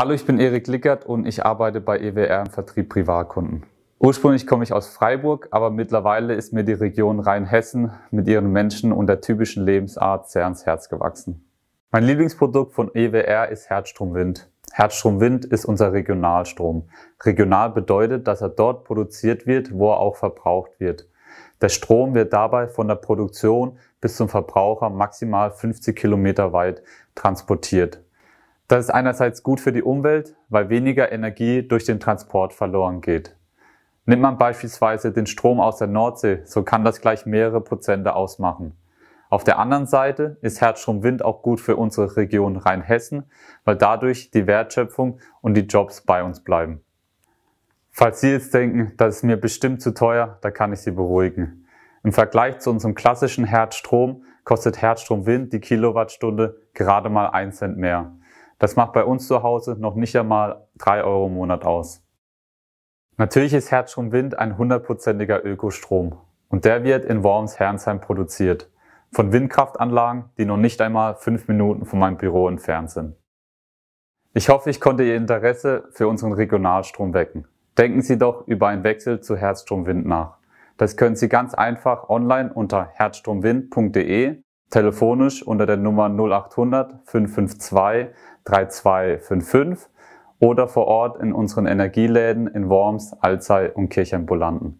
Hallo, ich bin Erik Lickert und ich arbeite bei EWR im Vertrieb Privatkunden. Ursprünglich komme ich aus Freiburg, aber mittlerweile ist mir die Region Rheinhessen mit ihren Menschen und der typischen Lebensart sehr ans Herz gewachsen. Mein Lieblingsprodukt von EWR ist Herzstromwind. Herzstromwind ist unser Regionalstrom. Regional bedeutet, dass er dort produziert wird, wo er auch verbraucht wird. Der Strom wird dabei von der Produktion bis zum Verbraucher maximal 50 Kilometer weit transportiert. Das ist einerseits gut für die Umwelt, weil weniger Energie durch den Transport verloren geht. Nimmt man beispielsweise den Strom aus der Nordsee, so kann das gleich mehrere Prozente ausmachen. Auf der anderen Seite ist Herzstromwind auch gut für unsere Region Rheinhessen, weil dadurch die Wertschöpfung und die Jobs bei uns bleiben. Falls Sie jetzt denken, das ist mir bestimmt zu teuer, da kann ich Sie beruhigen. Im Vergleich zu unserem klassischen Herzstrom kostet Herzstromwind die Kilowattstunde gerade mal 1 Cent mehr. Das macht bei uns zu Hause noch nicht einmal drei Euro im Monat aus. Natürlich ist Herzstromwind ein hundertprozentiger Ökostrom und der wird in Worms Herrnsheim produziert. Von Windkraftanlagen, die noch nicht einmal fünf Minuten von meinem Büro entfernt sind. Ich hoffe, ich konnte Ihr Interesse für unseren Regionalstrom wecken. Denken Sie doch über einen Wechsel zu Herzstromwind nach. Das können Sie ganz einfach online unter herzstromwind.de telefonisch unter der Nummer 0800 552 3255 oder vor Ort in unseren Energieläden in Worms, Alzey und kirchheim